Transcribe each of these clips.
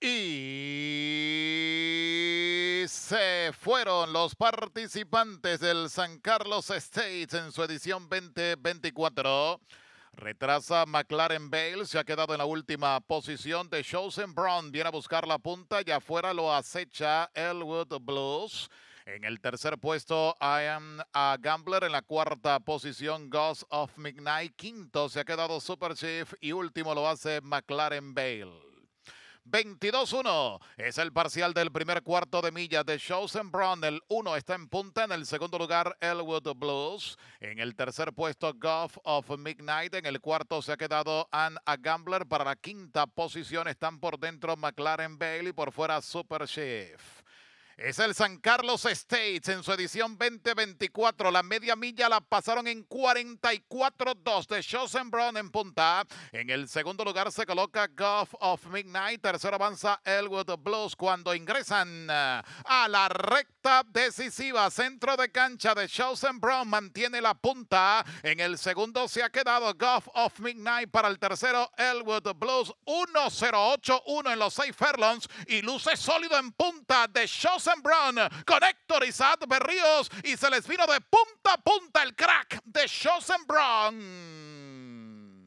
Y se fueron los participantes del San Carlos States en su edición 2024. Retrasa McLaren Bale, se ha quedado en la última posición de Chosen Brown. Viene a buscar la punta y afuera lo acecha Elwood Blues. En el tercer puesto, I am a Gambler. En la cuarta posición, Ghost of Midnight. Quinto se ha quedado Super Chief. Y último lo hace McLaren Bale. 22-1 es el parcial del primer cuarto de milla de Chosen Brown. El 1 está en punta. En el segundo lugar, Elwood Blues. En el tercer puesto, Golf of Midnight. En el cuarto se ha quedado Ann A Gambler. Para la quinta posición están por dentro McLaren Bailey. Por fuera, Super Chef. Es el San Carlos States en su edición 2024. La media milla la pasaron en 44-2 de Brown en punta. En el segundo lugar se coloca Goff of Midnight. Tercero avanza Elwood Blues cuando ingresan eh, a la recta decisiva. Centro de cancha de Brown mantiene la punta. En el segundo se ha quedado Goff of Midnight para el tercero Elwood Blues 1-0-8-1 en los seis furlongs y luce sólido en punta de Chosenbron. Brown, con Héctor Sad Berrios y se les vino de punta a punta el crack de Brown.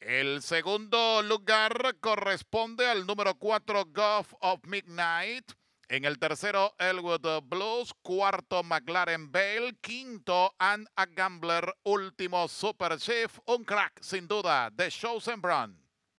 El segundo lugar corresponde al número 4 Golf of Midnight. En el tercero, Elwood Blues. Cuarto, McLaren Bale. Quinto, And a Gambler. Último, Super Chief. Un crack, sin duda, de Brown.